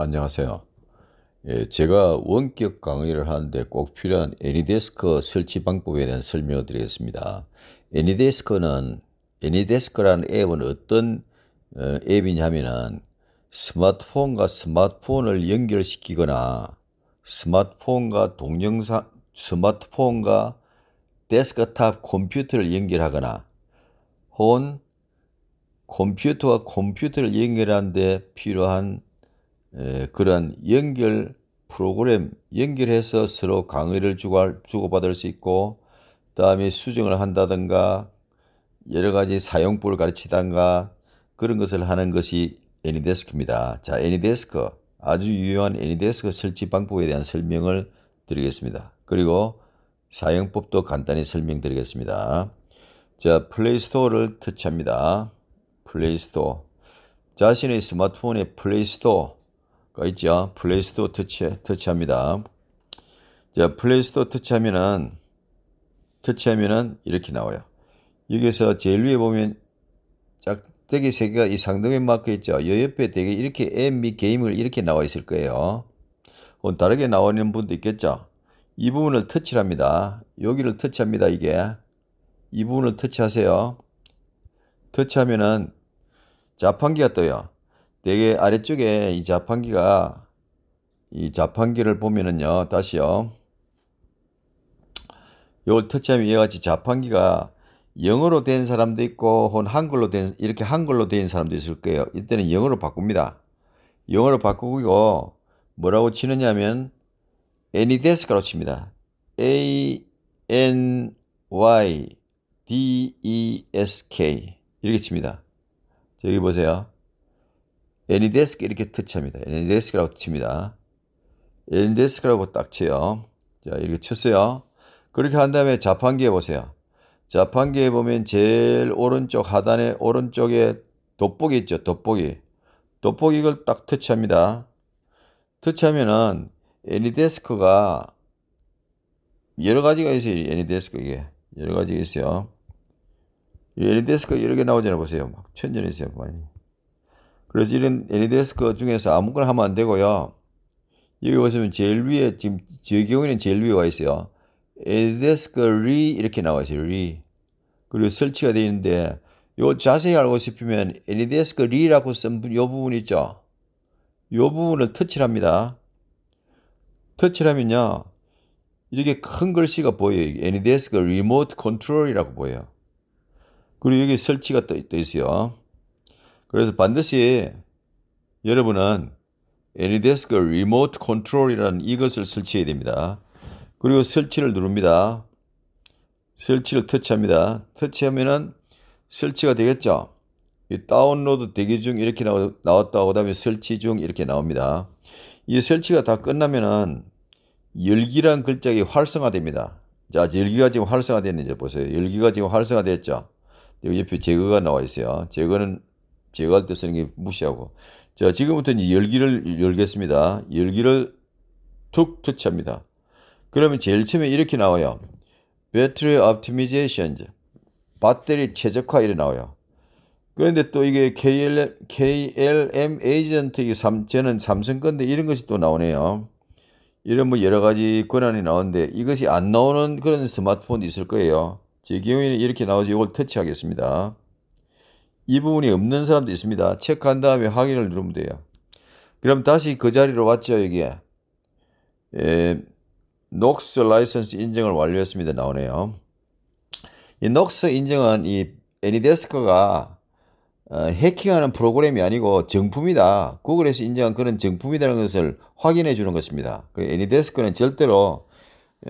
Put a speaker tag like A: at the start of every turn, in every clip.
A: 안녕하세요. 예, 제가 원격 강의를 하는데 꼭 필요한 애니데스크 설치 방법에 대한 설명을 드리겠습니다. 애니데스크는 애니데스크라는 앱은 어떤 어, 앱이냐면은 스마트폰과 스마트폰을 연결시키거나 스마트폰과 동영상 스마트폰과 데스크탑 컴퓨터를 연결하거나 혹은 컴퓨터와 컴퓨터를 연결하는데 필요한 그런 연결 프로그램 연결해서 서로 강의를 주고받을 수 있고 그 다음에 수정을 한다든가 여러 가지 사용법을 가르치던가 그런 것을 하는 것이 애니데스크입니다. 자, 애니데스크 아주 유용한 애니데스크 설치 방법에 대한 설명을 드리겠습니다. 그리고 사용법도 간단히 설명드리겠습니다. 자, 플레이스토어를 터치합니다. 플레이스토어 자신의 스마트폰의 플레이스토어 거 있죠. 플레이스토어 터치, 터치합니다. 자, 플레이스토어 터치하면은, 터치하면은 이렇게 나와요. 여기서 제일 위에 보면 짝대기 세 개가 이 상등에 막혀 있죠. 여 옆에 되게 이렇게 앱 및 게임을 이렇게 나와 있을 거예요. 혹은 다르게 나오는 분도 있겠죠. 이 부분을 터치합니다. 여기를 터치합니다. 이게 이 부분을 터치하세요. 터치하면은 자판기가 떠요. 대개 아래쪽에 이 자판기가 이 자판기를 보면은요 다시요 요걸 터치하면 이와 같이 자판기가 영어로 된 사람도 있고 혹은 한글로 된 이렇게 한글로 된 사람도 있을 거예요 이때는 영어로 바꿉니다 영어로 바꾸고 뭐라고 치느냐면 하 any desk 크로 칩니다 A N Y D E S K 이렇게 칩니다 저기 보세요 애니데스크 이렇게 터치합니다. 애니데스크라고 칩니다. 애니데스크라고 딱 쳐요. 자, 이렇게 쳤어요. 그렇게 한 다음에 자판기에 보세요. 자판기에 보면 제일 오른쪽 하단에 오른쪽에 돋보기 있죠. 돋보기. 돋보기 이걸 딱 터치합니다. 터치하면은 애니데스크가 여러 가지가 있어요. 애니데스크 이게. 여러 가지가 있어요. 애니데스크 여러 개 나오잖아요. 보세요. 막천년이 있어요. 많이. 그래서 이런 NDS 스 중에서 아무거나 하면 안 되고요. 여기 보시면 제일 위에, 지금 제 경우에는 제일 위에 와 있어요. NDS 스크리 이렇게 나와 있어요. 리. 그리고 설치가 되어 있는데 요 자세히 알고 싶으면 NDS 스크 리라고 쓴 요 부분 있죠. 요 부분을 터치를 합니다. 터치를 하면요. 이렇게 큰 글씨가 보여요. 애니데스크 리모트 컨트롤이라고 보여요. 그리고 여기 설치가 또, 또 있어요. 그래서 반드시 여러분은 AnyDesk Remote c o n t r o l 이라는 이것을 설치해야 됩니다. 그리고 설치를 누릅니다. 설치를 터치합니다. 터치하면은 설치가 되겠죠. 다운로드 대기 중 이렇게 나왔다 그 다음에 설치 중 이렇게 나옵니다. 이 설치가 다 끝나면은 열기란 글자가 활성화됩니다. 자, 열기가 지금 활성화됐는지 보세요. 열기가 지금 활성화됐죠. 여기 옆에 제거가 나와 있어요. 제거는 제가 할 때 쓰는 게 무시하고. 자, 지금부터 이제 열기를 열겠습니다. 열기를 툭 터치합니다. 그러면 제일 처음에 이렇게 나와요. Battery Optimization, 배터리 최적화 이래 나와요. 그런데 또 이게 KLM, KLM 에이전트, 이게 는 삼성 건데 이런 것이 또 나오네요. 이런 뭐 여러 가지 권한이 나오는데 이것이 안 나오는 그런 스마트폰도 있을 거예요. 제 경우에는 이렇게 나오죠. 이걸 터치하겠습니다. 이 부분이 없는 사람도 있습니다. 체크한 다음에 확인을 누르면 돼요. 그럼 다시 그 자리로 왔죠, 여기에. 예, 녹스 라이선스 인증을 완료했습니다. 나오네요. 이 녹스 인증은 이 애니데스크가 어, 해킹하는 프로그램이 아니고 정품이다. 구글에서 인정한 그런 정품이라는 것을 확인해 주는 것입니다. 애니데스크는 절대로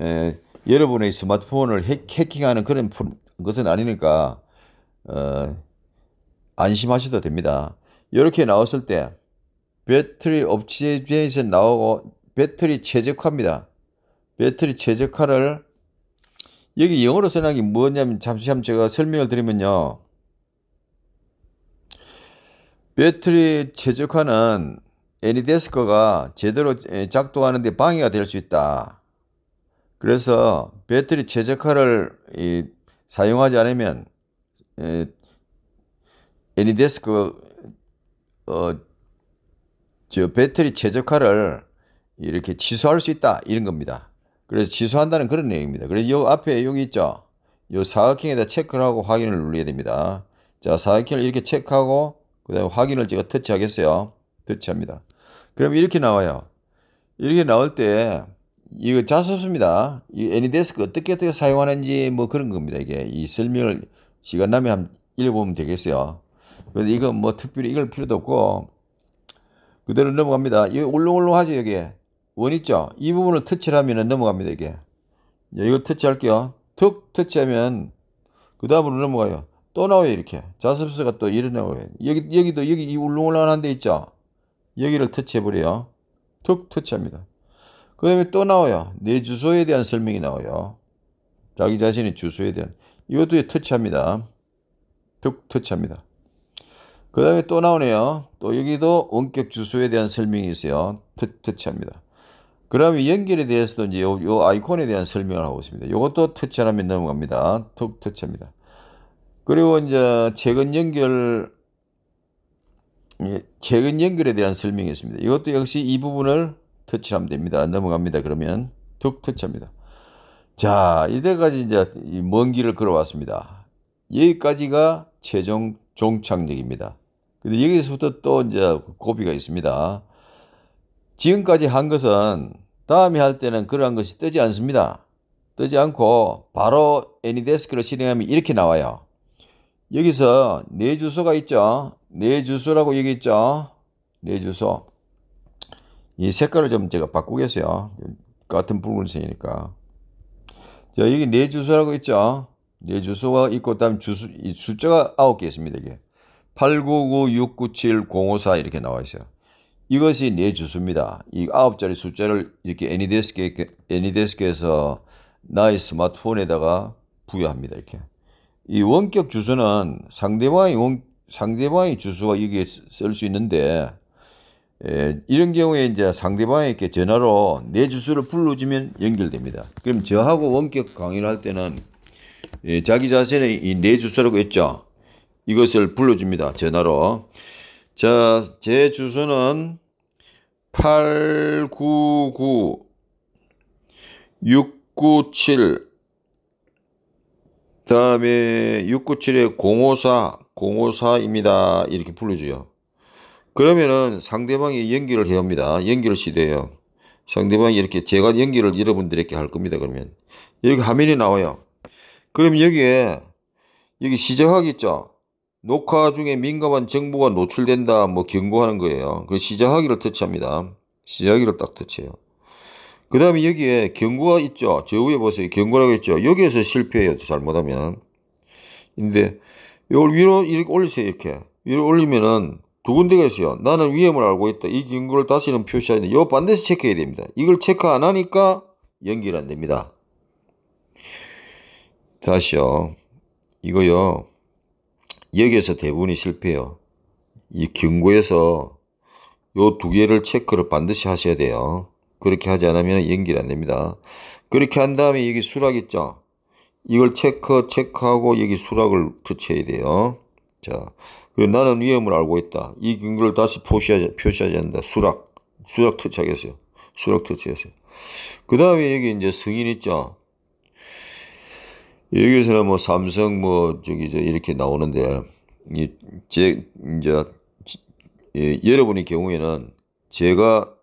A: 에, 예, 여러분의 스마트폰을 해, 킹하는 그런 것은 아니니까 어, 안심하셔도 됩니다. 이렇게 나왔을 때 배터리 업체에서 나오고 배터리 최적화입니다. 배터리 최적화를 여기 영어로 써놓은 게 뭐냐면 잠시 한번 제가 설명을 드리면요. 배터리 최적화는 애니데스크가 제대로 작동하는데 방해가 될 수 있다. 그래서 배터리 최적화를 사용하지 않으면 애니데스크 그, 어저 배터리 최적화를 이렇게 취소할 수 있다 이런 겁니다. 그래서 취소한다는 그런 내용입니다. 그래서 요 앞에 여기 있죠. 요 사각형에다 체크를 하고 확인을 눌러야 됩니다. 자 사각형을 이렇게 체크하고 그 다음에 확인을 제가 터치하겠어요. 터치합니다. 그럼 이렇게 나와요. 이렇게 나올 때 이거 자습입니다이 애니데스크 어떻게 어떻게 사용하는지 뭐 그런 겁니다. 이게 이 설명을 시간 나면 한 읽어보면 되겠어요. 그래서 이거 뭐 특별히 이걸 필요도 없고 그대로 넘어갑니다. 이 울렁울렁하죠 여기원 있죠. 이 부분을 터치하면 넘어갑니다 이게. 예, 이걸 터치할게요. 툭 터치하면 그 다음으로 넘어가요. 또 나와요 이렇게 자습수가 또 일어나고요. 여기 여기도 여기 이 울렁울렁한 데 있죠. 여기를 터치해 버려요. 툭 터치합니다. 그 다음에 또 나와요. 내 주소에 대한 설명이 나와요. 자기 자신의 주소에 대한 이것도 터치합니다. 툭 터치합니다. 그 다음에 또 나오네요. 또 여기도 원격 주소에 대한 설명이 있어요. 터치합니다. 그 다음에 연결에 대해서도 이제 요, 요 아이콘에 대한 설명을 하고 있습니다. 이것도 터치하면 넘어갑니다. 툭 터치합니다. 그리고 이제 최근 연결, 최근 예, 연결에 대한 설명이 있습니다. 이것도 역시 이 부분을 터치하면 됩니다. 넘어갑니다. 그러면 툭 터치합니다. 자, 이때까지 이제 먼 길을 걸어왔습니다. 여기까지가 최종 종착역입니다. 근데 여기서부터 또 이제 고비가 있습니다. 지금까지 한 것은 다음에 할 때는 그러한 것이 뜨지 않습니다. 뜨지 않고 바로 애니데스크를 실행하면 이렇게 나와요. 여기서 내 주소가 있죠. 내 주소라고 여기 있죠. 내 주소. 이 색깔을 좀 제가 바꾸겠어요. 같은 붉은색이니까. 자, 여기 내 주소라고 있죠. 네 주소가 있고 다음 주소 이 숫자가 아홉 개 있습니다 이게 899697054 이렇게 나와 있어요. 이것이 네 주소입니다. 이 아홉 자리 숫자를 이렇게 애니데스크 애니데스크에서 나의 스마트폰에다가 부여합니다 이렇게. 이 원격 주소는 상대방의 원, 상대방의 주소가 여기에 쓸수 있는데 예, 이런 경우에 이제 상대방에게 전화로 내 네 주소를 불러주면 연결됩니다. 그럼 저하고 원격 강의를 할 때는 예, 자기 자신의 이 내주소라고 했죠. 이것을 불러줍니다. 전화로. 자, 제 주소는 899 697 다음에 697에 054 054입니다. 이렇게 불러줘요. 그러면은 상대방이 연결을 해야합니다 연결 시대에요 상대방이 이렇게 제가 연결을 여러분들에게 할 겁니다. 그러면 여기 화면이 나와요. 그럼 여기에 여기 시작하겠죠. 녹화 중에 민감한 정보가 노출된다 뭐 경고하는 거예요. 그 시작하기를 터치합니다. 시작하기를 딱 터치해요. 그 다음에 여기에 경고가 있죠. 저 위에 보세요. 경고라고 했죠. 여기에서 실패해요. 잘못하면. 근데 이걸 위로 이렇게 올리세요. 이렇게. 위로 올리면은 두 군데가 있어요. 나는 위험을 알고 있다. 이 경고를 다시는 표시하는데 요거 반드시 체크해야 됩니다. 이걸 체크 안 하니까 연결 안 됩니다. 다시요. 이거요. 여기에서 대부분이 실패해요. 이 경고에서 요 두 개를 체크를 반드시 하셔야 돼요. 그렇게 하지 않으면 연결이 안 됩니다. 그렇게 한 다음에 여기 수락 있죠? 이걸 체크, 체크하고 여기 수락을 터치해야 돼요. 자, 그리고 나는 위험을 알고 있다. 이 경고를 다시 표시하지, 표시하지 않는다. 수락. 수락 터치하겠어요. 수락 터치하겠어요그 다음에 여기 이제 승인 있죠? 여기서는 뭐 삼성 뭐 저기 저 이렇게 나오는데 이제 이제 예, 여러분의 경우에는 제가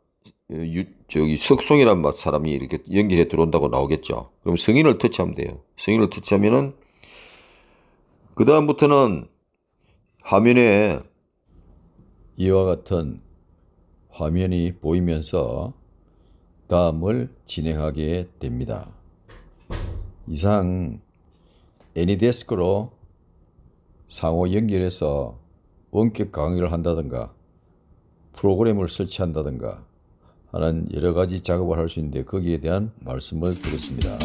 A: 어, 유, 저기 석송이란 사람이 이렇게 연결해 들어온다고 나오겠죠. 그럼 성인을 터치하면 돼요. 성인을 터치하면은 그 다음부터는 화면에 이와 같은 화면이 보이면서 다음을 진행하게 됩니다. 이상 애니데스크로 상호 연결해서 원격 강의를 한다든가 프로그램을 설치한다든가 하는 여러 가지 작업을 할 수 있는데 거기에 대한 말씀을 드렸습니다.